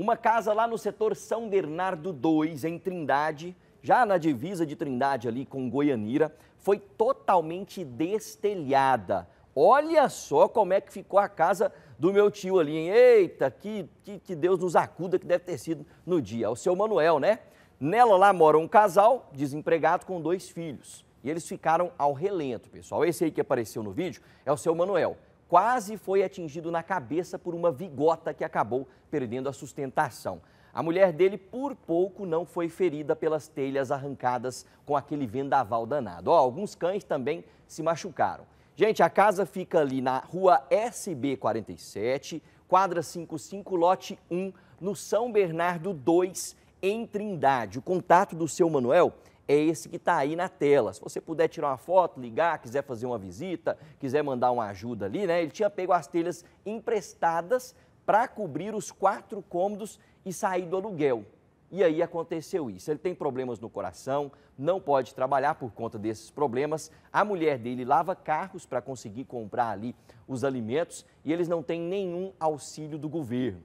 Uma casa lá no setor São Bernardo 2, em Trindade, já na divisa de Trindade ali com Goianira, foi totalmente destelhada. Olha só como é que ficou a casa do meu tio ali, hein? Eita, que, que, que Deus nos acuda que deve ter sido no dia. É o seu Manuel, né? Nela lá mora um casal desempregado com dois filhos. E eles ficaram ao relento, pessoal. Esse aí que apareceu no vídeo é o seu Manuel quase foi atingido na cabeça por uma vigota que acabou perdendo a sustentação. A mulher dele, por pouco, não foi ferida pelas telhas arrancadas com aquele vendaval danado. alguns cães também se machucaram. Gente, a casa fica ali na rua SB47, quadra 55, lote 1, no São Bernardo 2, em Trindade. O contato do seu Manuel é esse que está aí na tela. Se você puder tirar uma foto, ligar, quiser fazer uma visita, quiser mandar uma ajuda ali, né? Ele tinha pego as telhas emprestadas para cobrir os quatro cômodos e sair do aluguel. E aí aconteceu isso. Ele tem problemas no coração, não pode trabalhar por conta desses problemas. A mulher dele lava carros para conseguir comprar ali os alimentos e eles não têm nenhum auxílio do governo.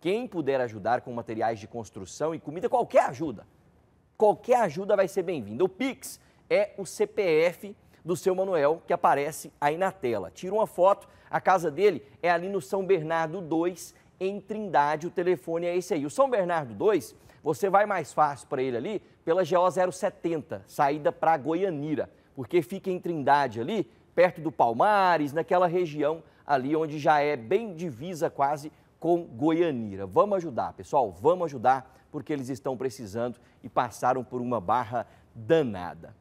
Quem puder ajudar com materiais de construção e comida, qualquer ajuda, qualquer ajuda vai ser bem-vinda. O Pix é o CPF do seu Manuel, que aparece aí na tela. Tira uma foto, a casa dele é ali no São Bernardo 2, em Trindade. O telefone é esse aí. O São Bernardo 2, você vai mais fácil para ele ali pela GO 070, saída para Goianira, porque fica em Trindade ali, perto do Palmares, naquela região ali onde já é bem divisa quase com Goianira. Vamos ajudar, pessoal, vamos ajudar, porque eles estão precisando e passaram por uma barra danada.